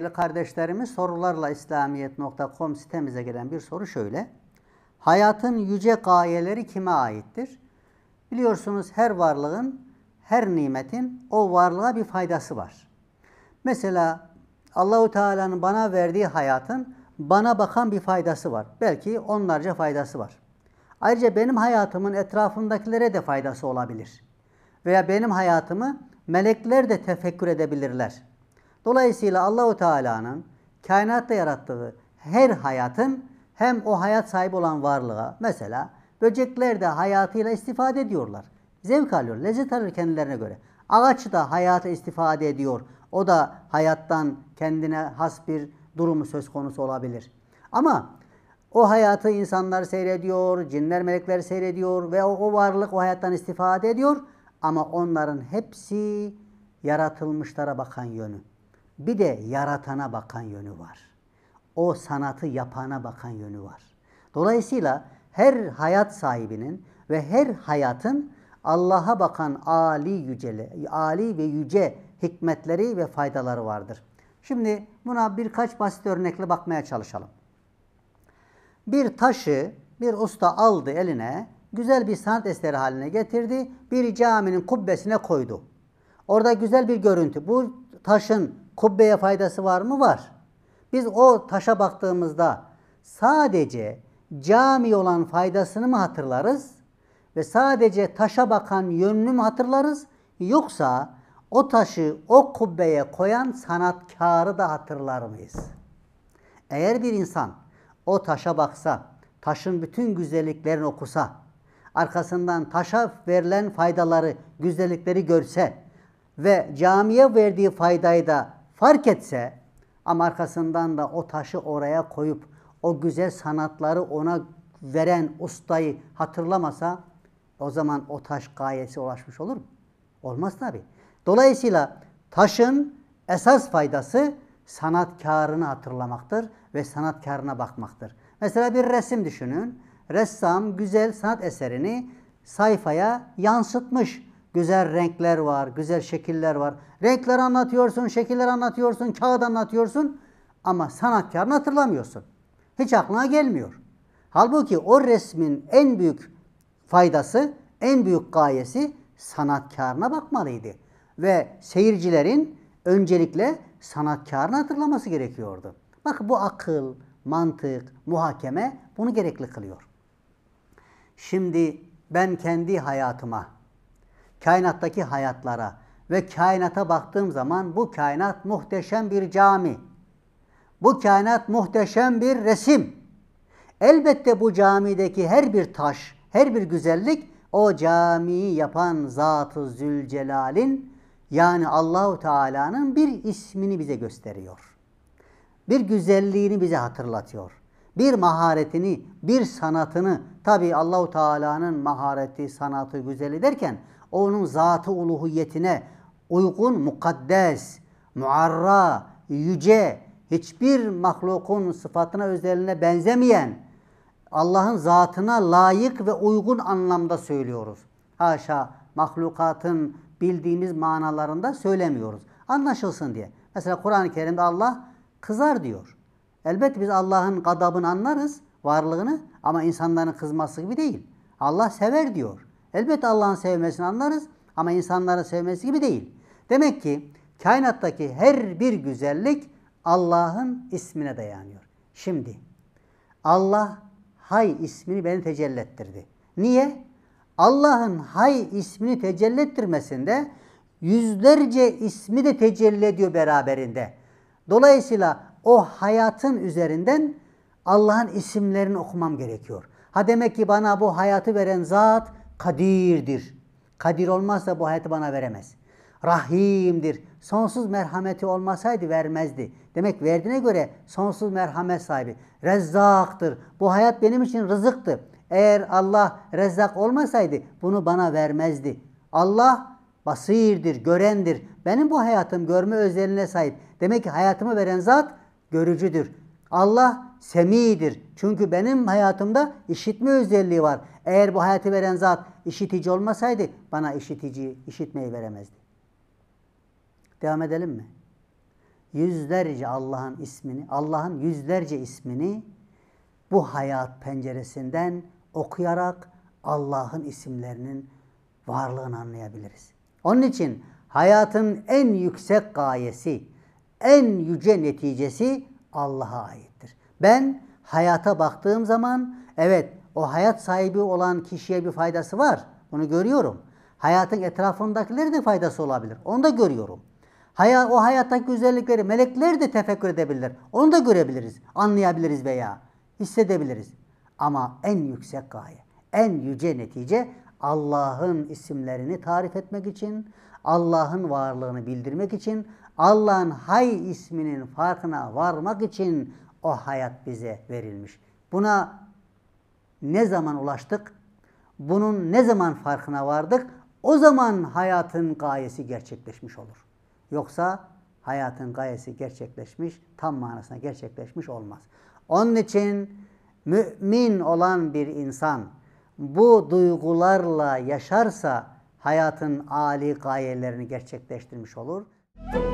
değerli kardeşlerimiz sorularla İslamiyet.com sitemize gelen bir soru şöyle. Hayatın yüce gayeleri kime aittir? Biliyorsunuz her varlığın, her nimetin o varlığa bir faydası var. Mesela Allahu Teala'nın bana verdiği hayatın bana bakan bir faydası var. Belki onlarca faydası var. Ayrıca benim hayatımın etrafımdakilere de faydası olabilir. Veya benim hayatımı melekler de tefekkür edebilirler. Dolayısıyla Allahu Teala'nın kainatta yarattığı her hayatın hem o hayat sahibi olan varlığa mesela böcekler de hayatıyla istifade ediyorlar. Zevk alıyor, lezzet alıyor kendilerine göre. Ağaç da hayata istifade ediyor. O da hayattan kendine has bir durumu söz konusu olabilir. Ama o hayatı insanlar seyrediyor, cinler melekler seyrediyor ve o, o varlık o hayattan istifade ediyor. Ama onların hepsi yaratılmışlara bakan yönü. Bir de yaratana bakan yönü var. O sanatı yapana bakan yönü var. Dolayısıyla her hayat sahibinin ve her hayatın Allah'a bakan ali yüceli, ali ve yüce hikmetleri ve faydaları vardır. Şimdi buna birkaç basit örnekle bakmaya çalışalım. Bir taşı bir usta aldı eline, güzel bir sanat eseri haline getirdi, bir caminin kubbesine koydu. Orada güzel bir görüntü. Bu taşın kubbeye faydası var mı? Var. Biz o taşa baktığımızda sadece cami olan faydasını mı hatırlarız? Ve sadece taşa bakan yönünü mü hatırlarız? Yoksa o taşı o kubbeye koyan sanatkarı da hatırlar mıyız? Eğer bir insan o taşa baksa, taşın bütün güzelliklerini okusa, arkasından taşa verilen faydaları, güzellikleri görse ve camiye verdiği faydayı da fark etse ama arkasından da o taşı oraya koyup o güzel sanatları ona veren ustayı hatırlamasa o zaman o taş gayesi ulaşmış olur mu? Olmaz tabi. Dolayısıyla taşın esas faydası sanatkarını hatırlamaktır ve sanatkarına bakmaktır. Mesela bir resim düşünün. Ressam güzel sanat eserini sayfaya yansıtmış. Güzel renkler var, güzel şekiller var. Renkler anlatıyorsun, şekiller anlatıyorsun, kağıt anlatıyorsun ama sanatkarını hatırlamıyorsun. Hiç aklına gelmiyor. Halbuki o resmin en büyük faydası, en büyük gayesi sanatkarına bakmalıydı. Ve seyircilerin öncelikle sanatkarını hatırlaması gerekiyordu. Bak bu akıl, mantık, muhakeme bunu gerekli kılıyor. Şimdi ben kendi hayatıma kainattaki hayatlara ve kainata baktığım zaman bu kainat muhteşem bir cami. Bu kainat muhteşem bir resim. Elbette bu camideki her bir taş, her bir güzellik o camiyi yapan Zat-ı Zülcelal'in yani Allahu Teala'nın bir ismini bize gösteriyor. Bir güzelliğini bize hatırlatıyor. Bir maharetini, bir sanatını tabi Allahu Teala'nın mahareti, sanatı, güzeli derken onun zatı uluhiyetine uygun, mukaddes, muarra, yüce, hiçbir mahlukun sıfatına, özelliğine benzemeyen Allah'ın zatına layık ve uygun anlamda söylüyoruz. Haşa mahlukatın bildiğimiz manalarında söylemiyoruz. Anlaşılsın diye. Mesela Kur'an-ı Kerim'de Allah kızar diyor. Elbette biz Allah'ın gadabını anlarız, varlığını ama insanların kızması gibi değil. Allah sever diyor. Elbette Allah'ın sevmesini anlarız ama insanların sevmesi gibi değil. Demek ki kainattaki her bir güzellik Allah'ın ismine dayanıyor. Şimdi Allah Hay ismini beni tecellettirdi. Niye? Allah'ın Hay ismini tecellettirmesinde yüzlerce ismi de tecelli ediyor beraberinde. Dolayısıyla o hayatın üzerinden Allah'ın isimlerini okumam gerekiyor. Ha demek ki bana bu hayatı veren zat kadirdir. Kadir olmazsa bu hayatı bana veremez. Rahimdir. Sonsuz merhameti olmasaydı vermezdi. Demek verdiğine göre sonsuz merhamet sahibi. Rezzaktır. Bu hayat benim için rızıktı. Eğer Allah rezzak olmasaydı bunu bana vermezdi. Allah basirdir, görendir. Benim bu hayatım görme özelliğine sahip. Demek ki hayatımı veren zat görücüdür. Allah semidir. Çünkü benim hayatımda işitme özelliği var. Eğer bu hayatı veren zat işitici olmasaydı bana işitici, işitmeyi veremezdi. Devam edelim mi? Yüzlerce Allah'ın ismini, Allah'ın yüzlerce ismini bu hayat penceresinden okuyarak Allah'ın isimlerinin varlığını anlayabiliriz. Onun için hayatın en yüksek gayesi, en yüce neticesi Allah'a aittir. Ben hayata baktığım zaman evet o hayat sahibi olan kişiye bir faydası var. Bunu görüyorum. Hayatın etrafındakilere de faydası olabilir. Onu da görüyorum. Haya, o hayattaki güzellikleri melekler de tefekkür edebilir. Onu da görebiliriz, anlayabiliriz veya hissedebiliriz. Ama en yüksek gaye, en yüce netice Allah'ın isimlerini tarif etmek için, Allah'ın varlığını bildirmek için, Allah'ın hay isminin farkına varmak için o hayat bize verilmiş. Buna ne zaman ulaştık? Bunun ne zaman farkına vardık? O zaman hayatın gayesi gerçekleşmiş olur. Yoksa hayatın gayesi gerçekleşmiş, tam manasına gerçekleşmiş olmaz. Onun için mümin olan bir insan bu duygularla yaşarsa hayatın âli gayelerini gerçekleştirmiş olur. Müzik